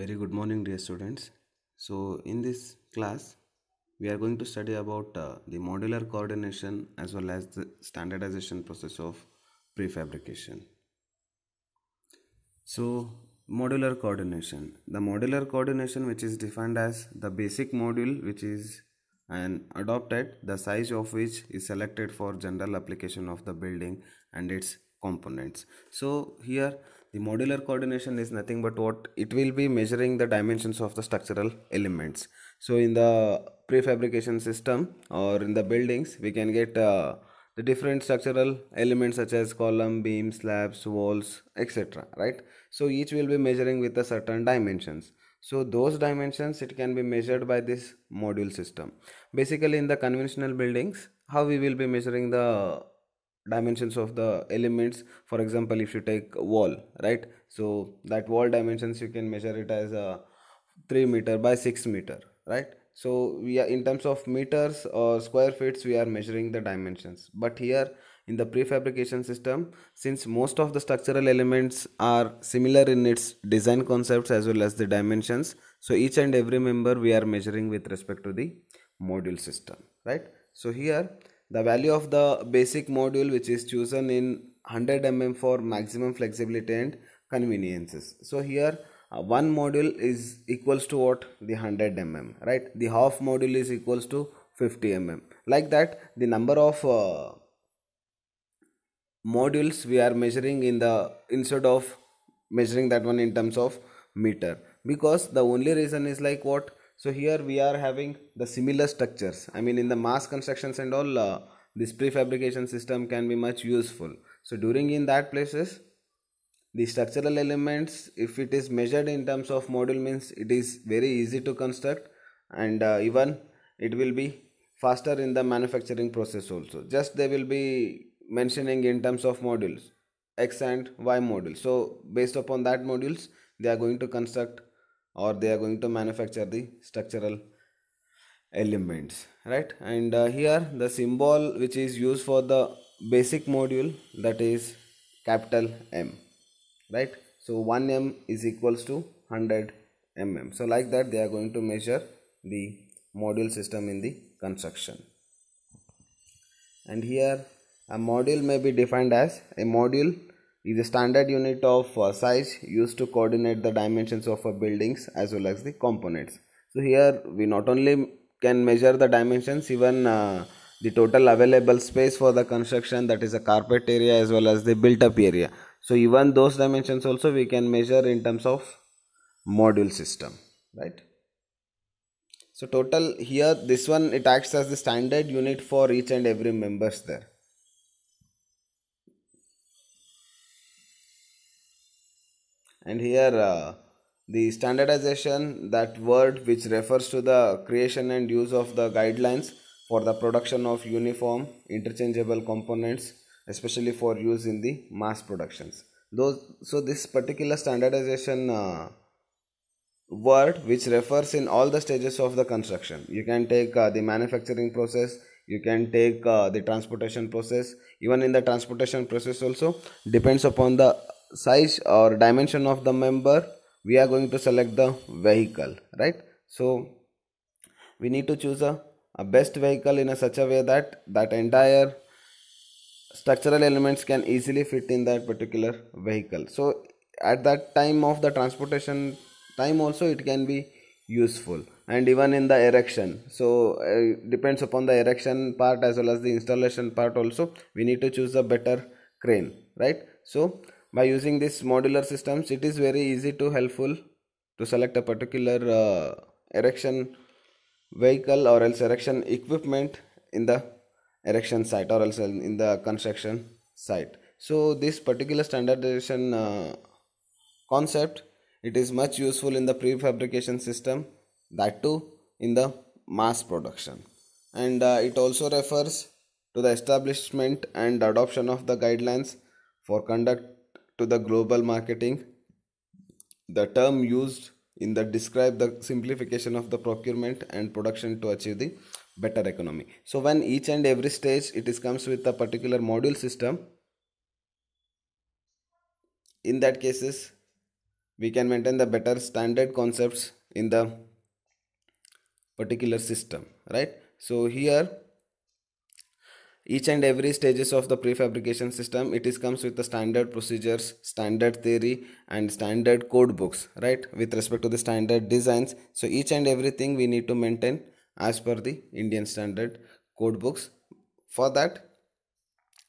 very good morning dear students so in this class we are going to study about uh, the modular coordination as well as the standardization process of prefabrication so modular coordination the modular coordination which is defined as the basic module which is and adopted the size of which is selected for general application of the building and its components so here the modular coordination is nothing but what it will be measuring the dimensions of the structural elements. So in the prefabrication system or in the buildings, we can get uh, the different structural elements such as column, beams, slabs, walls, etc. Right? So each will be measuring with a certain dimensions. So those dimensions it can be measured by this module system. Basically in the conventional buildings, how we will be measuring the dimensions of the elements for example if you take wall right so that wall dimensions you can measure it as a 3 meter by 6 meter right so we are in terms of meters or square feet we are measuring the dimensions but here in the prefabrication system since most of the structural elements are similar in its design concepts as well as the dimensions so each and every member we are measuring with respect to the module system right so here the value of the basic module which is chosen in 100 mm for maximum flexibility and conveniences. So here uh, one module is equals to what the 100 mm right the half module is equals to 50 mm like that the number of uh, modules we are measuring in the instead of measuring that one in terms of meter because the only reason is like what so here we are having the similar structures i mean in the mass constructions and all uh, this prefabrication system can be much useful so during in that places the structural elements if it is measured in terms of module means it is very easy to construct and uh, even it will be faster in the manufacturing process also just they will be mentioning in terms of modules x and y module so based upon that modules they are going to construct or they are going to manufacture the structural elements right and uh, here the symbol which is used for the basic module that is capital M right so 1 M is equals to 100 mm so like that they are going to measure the module system in the construction and here a module may be defined as a module is a standard unit of uh, size used to coordinate the dimensions of uh, buildings as well as the components. So here we not only can measure the dimensions even uh, the total available space for the construction that is a carpet area as well as the built up area. So even those dimensions also we can measure in terms of module system right. So total here this one it acts as the standard unit for each and every members there and here uh, the standardization that word which refers to the creation and use of the guidelines for the production of uniform interchangeable components especially for use in the mass productions those so this particular standardization uh, word which refers in all the stages of the construction you can take uh, the manufacturing process you can take uh, the transportation process even in the transportation process also depends upon the size or dimension of the member we are going to select the vehicle right so we need to choose a, a best vehicle in a such a way that that entire structural elements can easily fit in that particular vehicle so at that time of the transportation time also it can be useful and even in the erection so uh, depends upon the erection part as well as the installation part also we need to choose a better crane right so by using this modular systems it is very easy to helpful to select a particular uh, erection vehicle or else erection equipment in the erection site or else in the construction site so this particular standardization uh, concept it is much useful in the prefabrication system that too in the mass production and uh, it also refers to the establishment and adoption of the guidelines for conduct to the global marketing. The term used in the describe the simplification of the procurement and production to achieve the better economy. So when each and every stage it is comes with a particular module system. In that cases we can maintain the better standard concepts in the particular system right so here each and every stages of the prefabrication system it is comes with the standard procedures standard theory and standard code books right with respect to the standard designs so each and everything we need to maintain as per the indian standard code books for that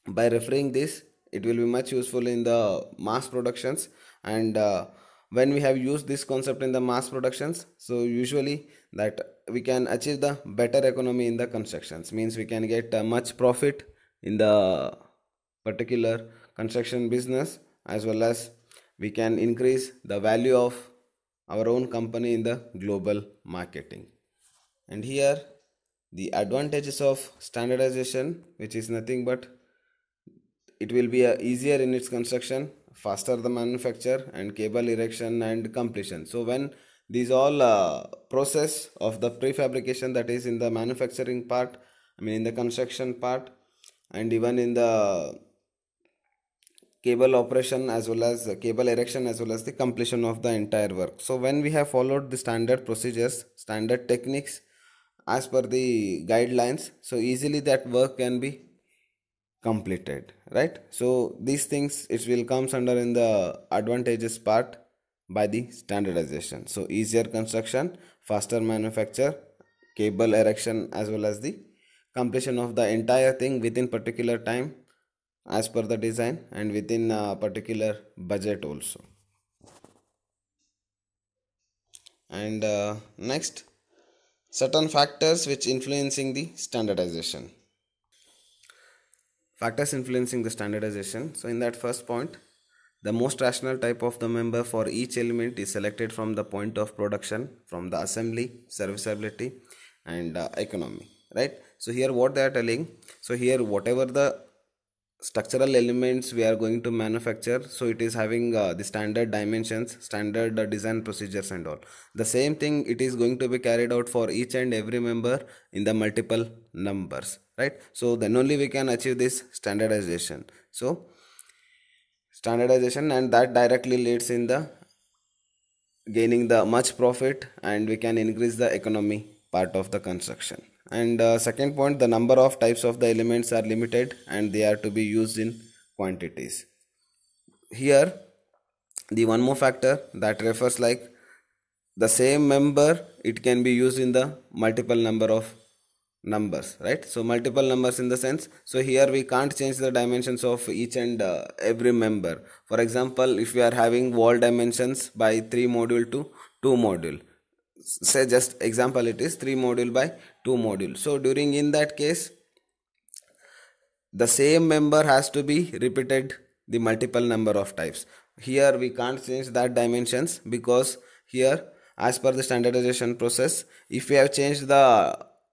by referring this it will be much useful in the mass productions and uh, when we have used this concept in the mass productions so usually that we can achieve the better economy in the constructions means we can get uh, much profit in the particular construction business as well as we can increase the value of our own company in the global marketing and here the advantages of standardization which is nothing but it will be uh, easier in its construction faster the manufacture and cable erection and completion so when these all uh, process of the prefabrication that is in the manufacturing part i mean in the construction part and even in the cable operation as well as cable erection as well as the completion of the entire work so when we have followed the standard procedures standard techniques as per the guidelines so easily that work can be completed right so these things it will comes under in the advantages part by the standardization so easier construction faster manufacture cable erection as well as the completion of the entire thing within particular time as per the design and within a particular budget also and uh, next certain factors which influencing the standardization Factors influencing the standardization. So in that first point, the most rational type of the member for each element is selected from the point of production, from the assembly, serviceability and uh, economy, right? So here what they are telling, so here whatever the structural elements we are going to manufacture so it is having uh, the standard dimensions standard uh, design procedures and all the same thing it is going to be carried out for each and every member in the multiple numbers right so then only we can achieve this standardization so standardization and that directly leads in the gaining the much profit and we can increase the economy part of the construction and uh, second point the number of types of the elements are limited and they are to be used in quantities here the one more factor that refers like the same member it can be used in the multiple number of numbers right so multiple numbers in the sense so here we can't change the dimensions of each and uh, every member for example if we are having wall dimensions by 3 module to 2 module say just example it is 3 module by 2 module so during in that case the same member has to be repeated the multiple number of types here we can't change that dimensions because here as per the standardization process if we have changed the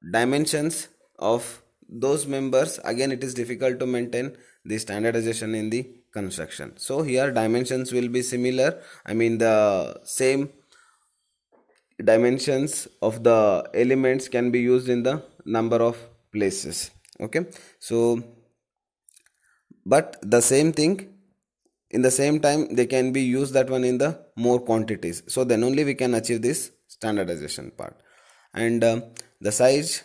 dimensions of those members again it is difficult to maintain the standardization in the construction so here dimensions will be similar i mean the same dimensions of the elements can be used in the number of places okay so but the same thing in the same time they can be used that one in the more quantities so then only we can achieve this standardization part and uh, the size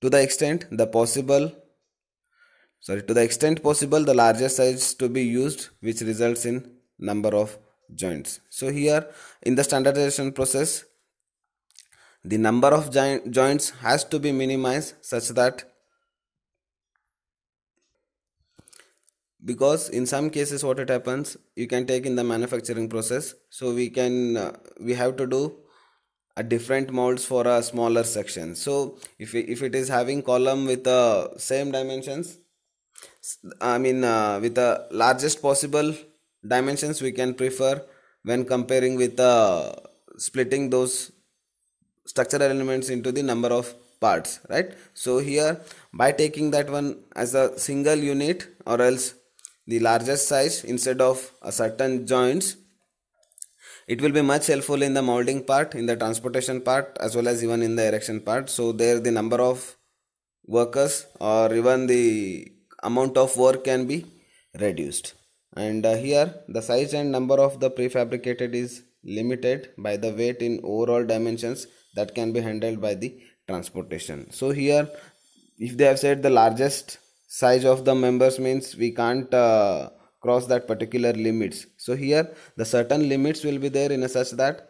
to the extent the possible sorry to the extent possible the largest size to be used which results in number of joints so here in the standardization process the number of joints has to be minimized such that because in some cases what it happens you can take in the manufacturing process so we can uh, we have to do a different molds for a smaller section so if, if it is having column with the uh, same dimensions i mean uh, with the largest possible dimensions we can prefer when comparing with uh, splitting those structural elements into the number of parts right so here by taking that one as a single unit or else the largest size instead of a certain joints it will be much helpful in the molding part in the transportation part as well as even in the erection part so there the number of workers or even the amount of work can be reduced and uh, here the size and number of the prefabricated is limited by the weight in overall dimensions that can be handled by the transportation so here if they have said the largest size of the members means we can't uh, cross that particular limits so here the certain limits will be there in a such that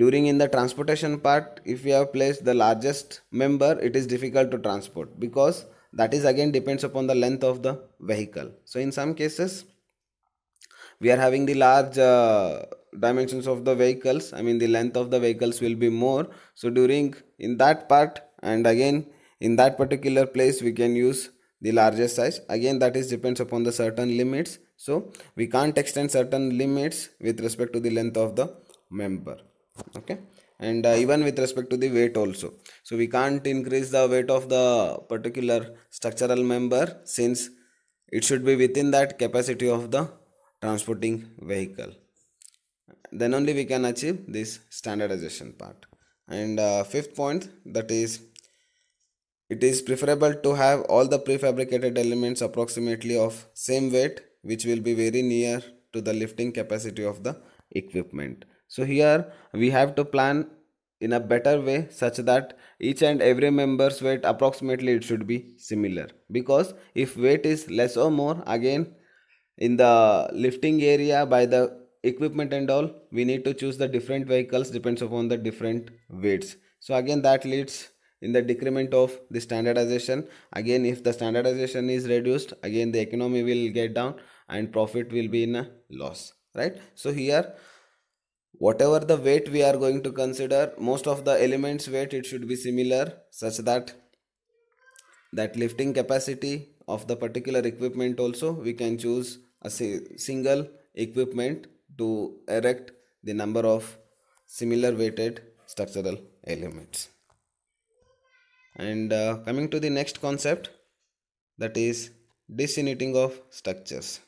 during in the transportation part if we have placed the largest member it is difficult to transport because that is again depends upon the length of the vehicle so in some cases we are having the large uh, dimensions of the vehicles i mean the length of the vehicles will be more so during in that part and again in that particular place we can use the largest size again that is depends upon the certain limits so we can't extend certain limits with respect to the length of the member okay and uh, even with respect to the weight also so we can't increase the weight of the particular structural member since it should be within that capacity of the transporting vehicle then only we can achieve this standardization part and uh, fifth point that is it is preferable to have all the prefabricated elements approximately of same weight which will be very near to the lifting capacity of the equipment. So here we have to plan in a better way such that each and every member's weight approximately it should be similar because if weight is less or more again in the lifting area by the equipment and all we need to choose the different vehicles depends upon the different weights so again that leads in the decrement of the standardization again if the standardization is reduced again the economy will get down and profit will be in a loss right so here whatever the weight we are going to consider most of the elements weight it should be similar such that that lifting capacity of the particular equipment also we can choose a single equipment to erect the number of similar weighted structural elements and uh, coming to the next concept that is disuniting of structures